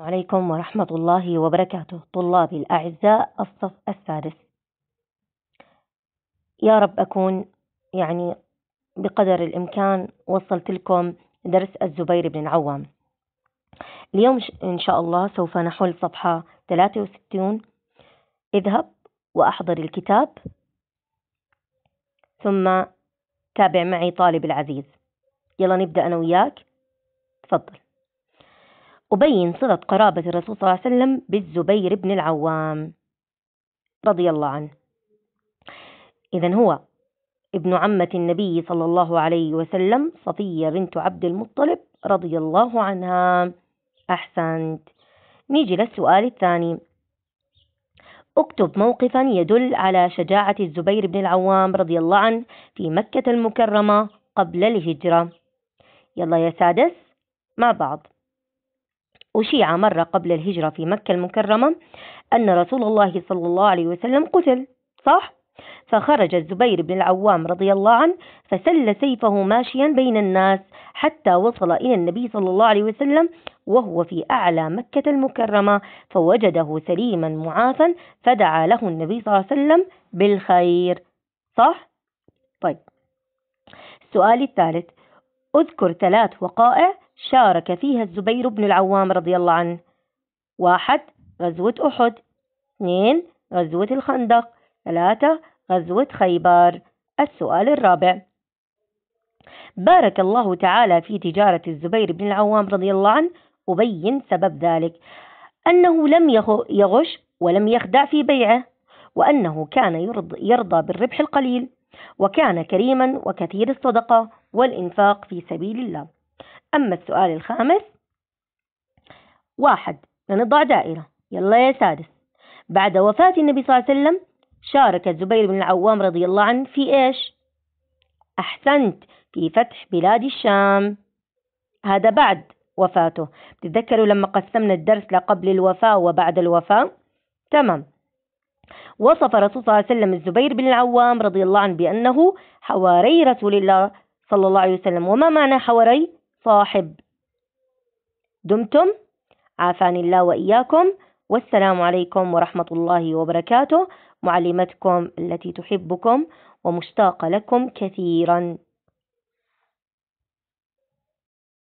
السلام عليكم ورحمة الله وبركاته طلابي الأعزاء الصف السادس يا رب أكون يعني بقدر الإمكان وصلت لكم درس الزبير بن العوام اليوم إن شاء الله سوف نحل صفحة 63 اذهب وأحضر الكتاب ثم تابع معي طالب العزيز يلا نبدأ أنا وياك تفضل أبين صلة قرابة الرسول صلى الله عليه وسلم بالزبير بن العوام رضي الله عنه إذا هو ابن عمة النبي صلى الله عليه وسلم صفية بنت عبد المطلب رضي الله عنها أحسنت نيجي للسؤال الثاني اكتب موقفا يدل على شجاعة الزبير بن العوام رضي الله عنه في مكة المكرمة قبل الهجرة يلا يا سادس مع بعض أشيع مرة قبل الهجرة في مكة المكرمة أن رسول الله صلى الله عليه وسلم قتل صح؟ فخرج الزبير بن العوام رضي الله عنه فسل سيفه ماشيا بين الناس حتى وصل إلى النبي صلى الله عليه وسلم وهو في أعلى مكة المكرمة فوجده سليما معافا فدعا له النبي صلى الله عليه وسلم بالخير صح؟ طيب السؤال الثالث اذكر ثلاث وقائع شارك فيها الزبير بن العوام رضي الله عنه واحد غزوة أحد اثنين غزوة الخندق ثلاثة غزوة خيبر السؤال الرابع بارك الله تعالى في تجارة الزبير بن العوام رضي الله عنه أبين سبب ذلك أنه لم يغش ولم يخدع في بيعه وأنه كان يرضى بالربح القليل وكان كريما وكثير الصدقة والإنفاق في سبيل الله أما السؤال الخامس واحد لنضع دائرة يلا يا سادس بعد وفاة النبي صلى الله عليه وسلم شارك الزبير بن العوام رضي الله عنه في إيش أحسنت في فتح بلاد الشام هذا بعد وفاته تتذكروا لما قسمنا الدرس لقبل الوفاة وبعد الوفاة تمام وصف رسول صلى الله عليه وسلم الزبير بن العوام رضي الله عنه بأنه حواري رسول الله صلى الله عليه وسلم وما معنى حواري صاحب دمتم عافاني الله وإياكم والسلام عليكم ورحمة الله وبركاته معلمتكم التي تحبكم ومشتاقة لكم كثيرا